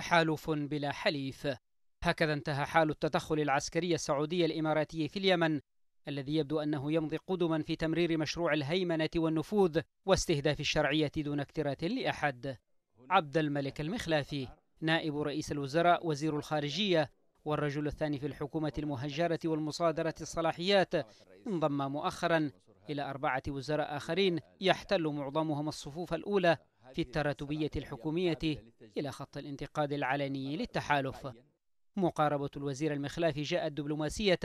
تحالف بلا حليف هكذا انتهى حال التدخل العسكري السعودي الإماراتي في اليمن الذي يبدو أنه يمضي قدما في تمرير مشروع الهيمنة والنفوذ واستهداف الشرعية دون اكتراث لأحد عبد الملك المخلافي نائب رئيس الوزراء وزير الخارجية والرجل الثاني في الحكومة المهجرة والمصادرة الصلاحيات انضم مؤخرا إلى أربعة وزراء آخرين يحتل معظمهم الصفوف الأولى في التراتبية الحكومية إلى خط الانتقاد العلني للتحالف مقاربة الوزير المخلافي جاءت دبلوماسية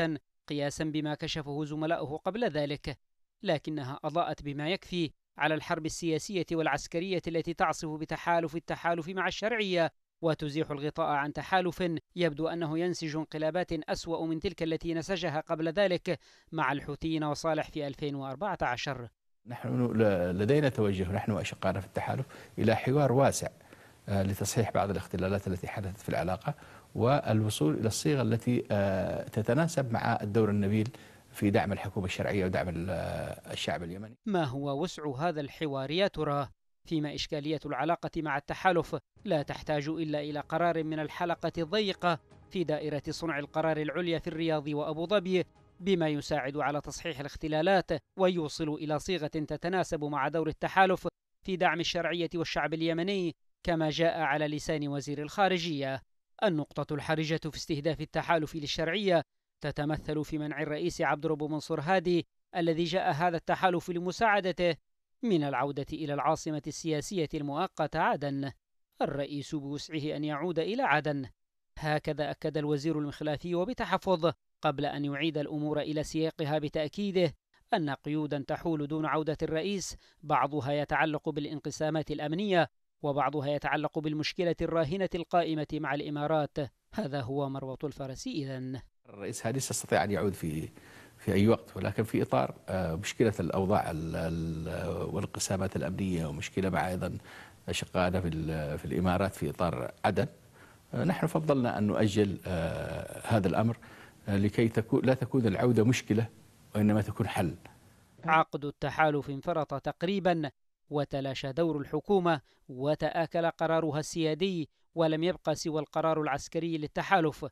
قياسا بما كشفه زملاؤه قبل ذلك لكنها أضاءت بما يكفي على الحرب السياسية والعسكرية التي تعصف بتحالف التحالف مع الشرعية وتزيح الغطاء عن تحالف يبدو أنه ينسج انقلابات أسوأ من تلك التي نسجها قبل ذلك مع الحوثيين وصالح في 2014 نحن لدينا توجه نحن وأشقائنا في التحالف إلى حوار واسع آه، لتصحيح بعض الاختلالات التي حدثت في العلاقة والوصول إلى الصيغة التي آه، تتناسب مع الدور النبيل في دعم الحكومة الشرعية ودعم آه، الشعب اليمني ما هو وسع هذا الحوار يا ترى؟ فيما إشكالية العلاقة مع التحالف لا تحتاج إلا إلى قرار من الحلقة الضيقة في دائرة صنع القرار العليا في الرياض وأبو ظبي بما يساعد على تصحيح الاختلالات ويوصل إلى صيغة تتناسب مع دور التحالف في دعم الشرعية والشعب اليمني كما جاء على لسان وزير الخارجية النقطة الحرجة في استهداف التحالف للشرعية تتمثل في منع الرئيس عبد رب منصور هادي الذي جاء هذا التحالف لمساعدته من العودة إلى العاصمة السياسية المؤقتة عدن الرئيس بوسعه أن يعود إلى عدن هكذا أكد الوزير المخلافي وبتحفظ قبل أن يعيد الأمور إلى سياقها بتأكيده أن قيودا تحول دون عودة الرئيس بعضها يتعلق بالانقسامات الأمنية وبعضها يتعلق بالمشكلة الراهنة القائمة مع الإمارات هذا هو مروة الفرس إذا الرئيس هادي يستطيع أن يعود في في أي وقت ولكن في إطار آه، مشكلة الأوضاع والانقسامات الأمنية ومشكلة مع أيضا أشقائنا في, في الإمارات في إطار عدن آه، نحن فضلنا أن نؤجل آه، هذا الأمر آه، لكي لا تكون العودة مشكلة وإنما تكون حل عقد التحالف انفرط تقريبا وتلاشى دور الحكومة وتآكل قرارها السيادي ولم يبقى سوى القرار العسكري للتحالف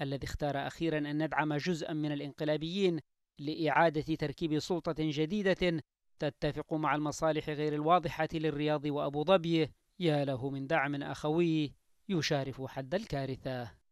الذي اختار أخيرا أن ندعم جزءا من الانقلابيين لإعادة تركيب سلطة جديدة تتفق مع المصالح غير الواضحة للرياض وأبو ظبي يا له من دعم أخوي يشارف حد الكارثة